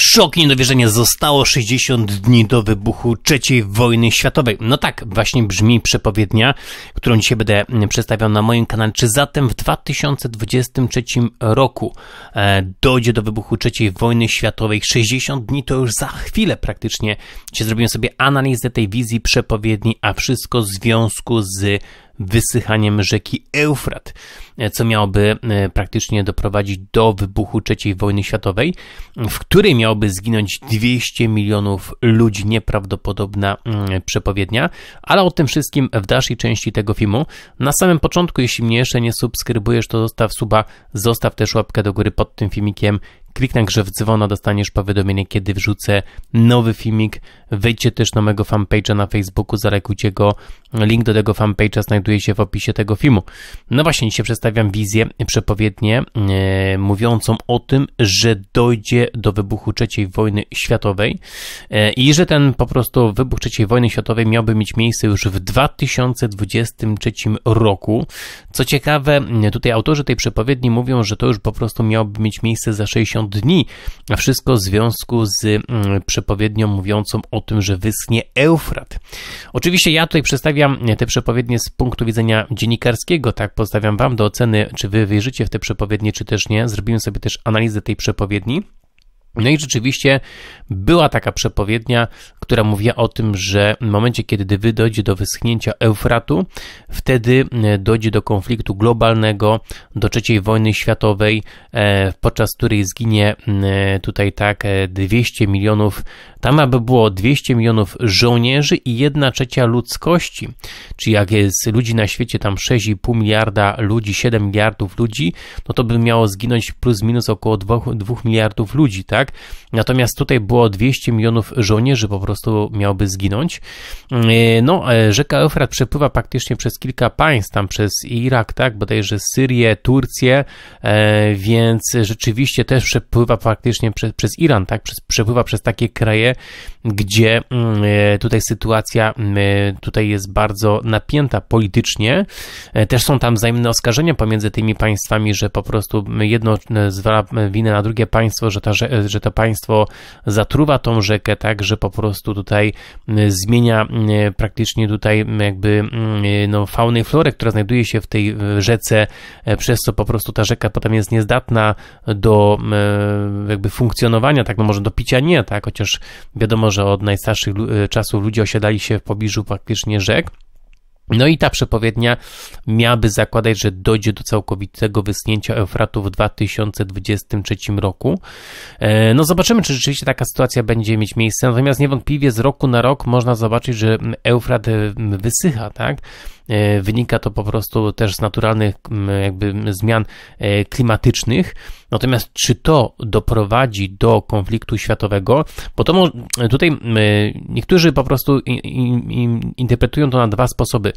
Szok i niedowierzenie zostało 60 dni do wybuchu III wojny światowej. No tak, właśnie brzmi przepowiednia, którą dzisiaj będę przedstawiał na moim kanale. Czy zatem w 2023 roku e, dojdzie do wybuchu III wojny światowej? 60 dni to już za chwilę praktycznie. Dzisiaj zrobimy sobie analizę tej wizji przepowiedni, a wszystko w związku z wysychaniem rzeki Eufrat, co miałoby e, praktycznie doprowadzić do wybuchu III wojny światowej, w której miałoby zginąć 200 milionów ludzi. Nieprawdopodobna mm, przepowiednia, ale o tym wszystkim w dalszej części tego filmu. Na samym początku, jeśli mnie jeszcze nie subskrybujesz, to zostaw suba, zostaw też łapkę do góry pod tym filmikiem Kliknę grze w dzwona, dostaniesz powiadomienie, kiedy wrzucę nowy filmik. Wejdźcie też na mojego fanpage'a na Facebooku, zalekujcie go. Link do tego fanpage'a znajduje się w opisie tego filmu. No właśnie, dzisiaj przedstawiam wizję przepowiednię e, mówiącą o tym, że dojdzie do wybuchu III wojny światowej e, i że ten po prostu wybuch III wojny światowej miałby mieć miejsce już w 2023 roku. Co ciekawe, tutaj autorzy tej przepowiedni mówią, że to już po prostu miałoby mieć miejsce za 60 dni. A wszystko w związku z mm, przepowiednią mówiącą o tym, że wyschnie Eufrat. Oczywiście ja tutaj przedstawiam te przepowiednie z punktu widzenia dziennikarskiego, tak pozostawiam Wam do oceny, czy Wy wierzycie w te przepowiednie, czy też nie. Zrobimy sobie też analizę tej przepowiedni. No i rzeczywiście była taka przepowiednia, która mówiła o tym, że w momencie, kiedy wy dojdzie do wyschnięcia Eufratu, wtedy e, dojdzie do konfliktu globalnego, do III wojny światowej, e, podczas której zginie e, tutaj tak 200 milionów, tam aby było 200 milionów żołnierzy i 1 trzecia ludzkości. Czyli jak jest ludzi na świecie tam 6,5 miliarda ludzi, 7 miliardów ludzi, no to by miało zginąć plus minus około 2, 2 miliardów ludzi, tak? tak? Natomiast tutaj było 200 milionów żołnierzy po prostu miałby zginąć. E, no, e, rzeka Eufrat przepływa praktycznie przez kilka państw, tam przez Irak, tak? Bodajże Syrię, Turcję, e, więc rzeczywiście też przepływa praktycznie przez, przez Iran, tak? Przez, przepływa przez takie kraje, gdzie mm, tutaj sytuacja mm, tutaj jest bardzo napięta politycznie. Też są tam wzajemne oskarżenia pomiędzy tymi państwami, że po prostu jedno zwala winę na drugie państwo, że ta że że to państwo zatruwa tą rzekę tak, że po prostu tutaj zmienia praktycznie tutaj jakby no, faunę i florę, która znajduje się w tej rzece, e, przez co po prostu ta rzeka potem jest niezdatna do jakby funkcjonowania, tak, no może do picia nie, tak, chociaż wiadomo, że od najstarszych e, czasów ludzie osiadali się w pobliżu praktycznie rzek, no i ta przepowiednia miałaby zakładać, że dojdzie do całkowitego wysnięcia Eufratu w 2023 roku. E, no zobaczymy, czy rzeczywiście taka sytuacja będzie mieć miejsce, natomiast niewątpliwie z roku na rok można zobaczyć, że Eufrat e, wysycha, tak? E, wynika to po prostu też z naturalnych jakby zmian e, klimatycznych. Natomiast czy to doprowadzi do konfliktu światowego? Bo to tutaj niektórzy po prostu interpretują to na dwa sposoby.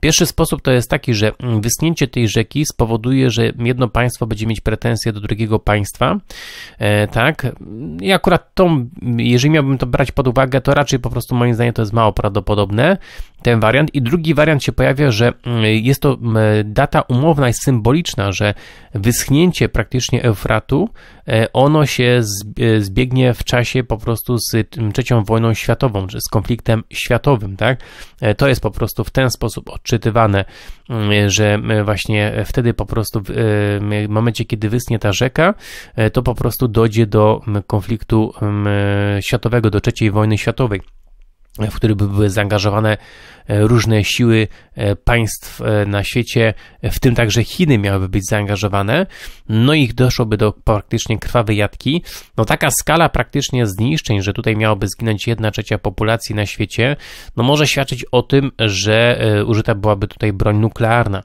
Pierwszy sposób to jest taki, że wyschnięcie tej rzeki spowoduje, że jedno państwo będzie mieć pretensje do drugiego państwa. E, tak, I akurat tą, jeżeli miałbym to brać pod uwagę, to raczej po prostu moim zdaniem to jest mało prawdopodobne, ten wariant. I drugi wariant się pojawia że mm, jest to mm, data umowna i symboliczna, że wyschnięcie praktycznie Eufratu, e, ono się e, zbiegnie w czasie po prostu z mm, trzecią wojną światową, czy z konfliktem światowym, tak? E, to jest po prostu w ten sposób odczytywane, że właśnie wtedy po prostu w momencie, kiedy wyschnie ta rzeka, to po prostu dojdzie do konfliktu światowego, do trzeciej wojny światowej w który były zaangażowane E, różne siły e, państw e, na świecie, w tym także Chiny miałyby być zaangażowane, no i doszłoby do praktycznie krwawej jatki. No taka skala praktycznie zniszczeń, że tutaj miałoby zginąć jedna trzecia populacji na świecie, no może świadczyć o tym, że użyta byłaby tutaj broń nuklearna.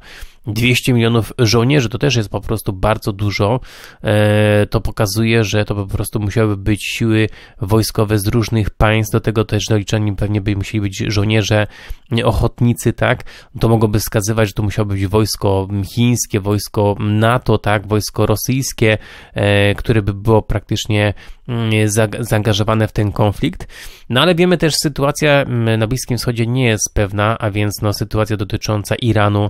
200 milionów żołnierzy to też jest po prostu bardzo dużo. To pokazuje, że to po prostu musiałyby być siły wojskowe z różnych państw. Do tego też doliczani pewnie by musieli być żołnierze ochotnicy, tak, to mogłoby wskazywać, że to musiało być wojsko chińskie, wojsko NATO, tak, wojsko rosyjskie, e, które by było praktycznie mm, zaangażowane w ten konflikt. No ale wiemy też, sytuacja mm, na Bliskim Wschodzie nie jest pewna, a więc no, sytuacja dotycząca Iranu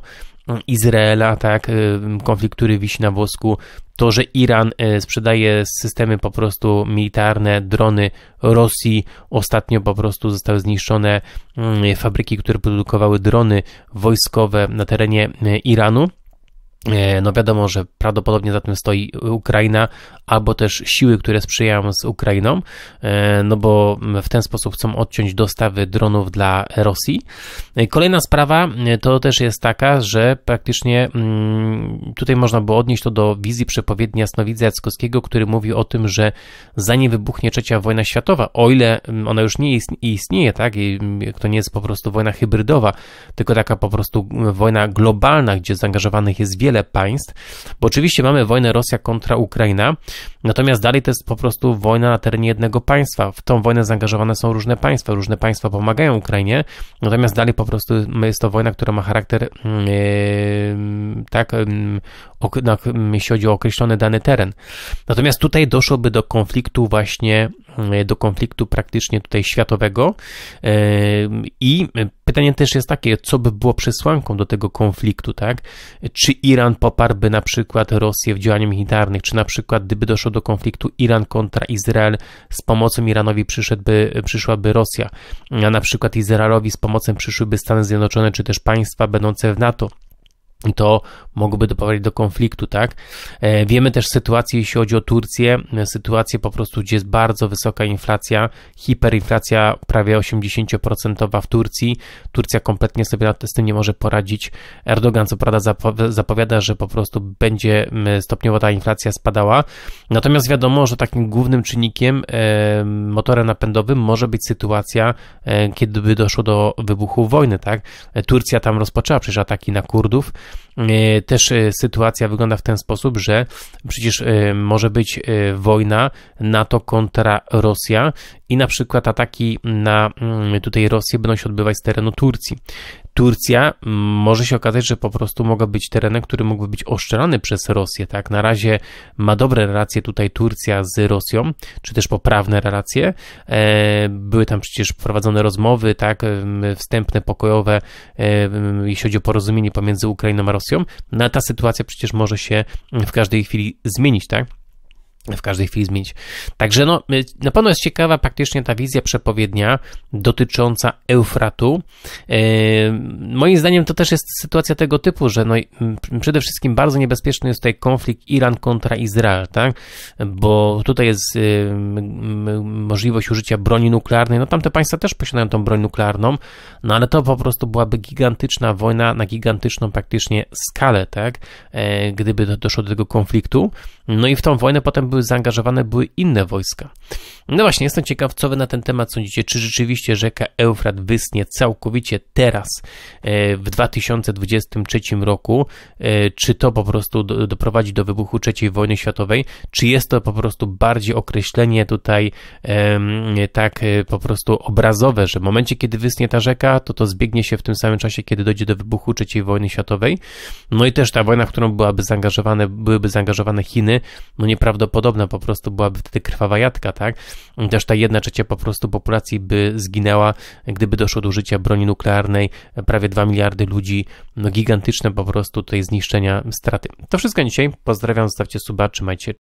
Izraela, tak, y, konflikt, który wisi na włosku, to, że Iran y, sprzedaje systemy po prostu militarne, drony Rosji. Ostatnio po prostu zostały zniszczone y, fabryki, które produkowały drony wojskowe na terenie Iranu. E, no wiadomo, że prawdopodobnie za tym stoi Ukraina, albo też siły, które sprzyjają z Ukrainą, e, no bo w ten sposób chcą odciąć dostawy dronów dla Rosji. E, kolejna sprawa to też jest taka, że praktycznie mm, tutaj można było odnieść to do wizji przepowiedni Jasnowidza Jackowskiego, który mówi o tym, że zanim wybuchnie trzecia wojna światowa, o ile mm, ona już nie istnieje, tak, I mm, to nie jest po prostu wojna hybrydowa, tylko taka po prostu wojna globalna, gdzie zaangażowanych jest wiele wiele państw, bo oczywiście mamy wojnę Rosja kontra Ukraina, Natomiast dalej to jest po prostu wojna na terenie jednego państwa. W tą wojnę zaangażowane są różne państwa, różne państwa pomagają Ukrainie, natomiast dalej po prostu jest to wojna, która ma charakter, yy, tak, yy, jeśli chodzi o określony dany teren. Natomiast tutaj doszłoby do konfliktu właśnie, yy, do konfliktu praktycznie tutaj światowego e, i pytanie też jest takie, co by było przesłanką do tego konfliktu, tak? Czy Iran poparłby na przykład Rosję w działaniach militarnych, czy na przykład gdyby doszło do konfliktu Iran kontra Izrael, z pomocą Iranowi przyszedłby, przyszłaby Rosja, a na przykład Izraelowi z pomocą przyszłyby Stany Zjednoczone czy też państwa będące w NATO to mogłoby doprowadzić do konfliktu, tak? E, wiemy też sytuację, jeśli chodzi o Turcję, e, sytuację po prostu, gdzie jest bardzo wysoka inflacja, hiperinflacja prawie 80% w Turcji. Turcja kompletnie sobie z tym nie może poradzić. Erdogan co prawda zapowiada, że po prostu będzie stopniowo ta inflacja spadała. Natomiast wiadomo, że takim głównym czynnikiem, e, motorem napędowym może być sytuacja, kiedy by doszło do wybuchu wojny, tak? Turcja tam rozpoczęła przecież ataki na Kurdów, E, też e, sytuacja wygląda w ten sposób, że przecież e, może być wojna NATO kontra Rosja i na przykład ataki na mm, tutaj Rosję będą się odbywać z terenu Turcji. Turcja mm, może się okazać, że po prostu mogła być terenem, który mógłby być oszczelany przez Rosję, tak? Na razie ma dobre relacje tutaj Turcja z Rosją, czy też poprawne relacje. E, były tam przecież prowadzone rozmowy, tak? Wstępne, pokojowe, e, jeśli chodzi o porozumienie pomiędzy Ukrainą a Rosją. No, ta sytuacja przecież może się w każdej chwili zmienić, tak? w każdej chwili zmienić. Także no, y, na pewno jest ciekawa praktycznie ta wizja przepowiednia dotycząca Eufratu. Y, moim zdaniem to też jest sytuacja tego typu, że no, mm, przede wszystkim bardzo niebezpieczny jest tutaj konflikt Iran kontra Izrael, tak? Bo tutaj jest y, możliwość użycia broni nuklearnej. No tamte państwa też posiadają tą broń nuklearną, no ale to po prostu byłaby gigantyczna wojna na gigantyczną praktycznie skalę, tak? E, gdyby doszło do tego konfliktu. No i w tą wojnę potem były zaangażowane były inne wojska. No właśnie, jestem ciekaw, co wy na ten temat sądzicie, czy rzeczywiście rzeka Eufrat wysnie całkowicie teraz, e, w 2023 roku, e, czy to po prostu doprowadzi do wybuchu III wojny światowej, czy jest to po prostu bardziej określenie tutaj tak e, po prostu obrazowe, że w momencie, kiedy wysnie ta rzeka, to to zbiegnie się w tym samym czasie, kiedy dojdzie do wybuchu III wojny światowej, no i też ta wojna, w którą byłaby zaangażowane, byłyby zaangażowane Chiny, wojny, no nieprawdopodobna po prostu byłaby wtedy krwawa jatka, tak? Też ta jedna trzecia po prostu populacji by zginęła, gdyby doszło do użycia broni nuklearnej, prawie 2 miliardy ludzi, no gigantyczne po prostu tutaj zniszczenia, straty. To wszystko dzisiaj. Pozdrawiam, zostawcie suba, trzymajcie.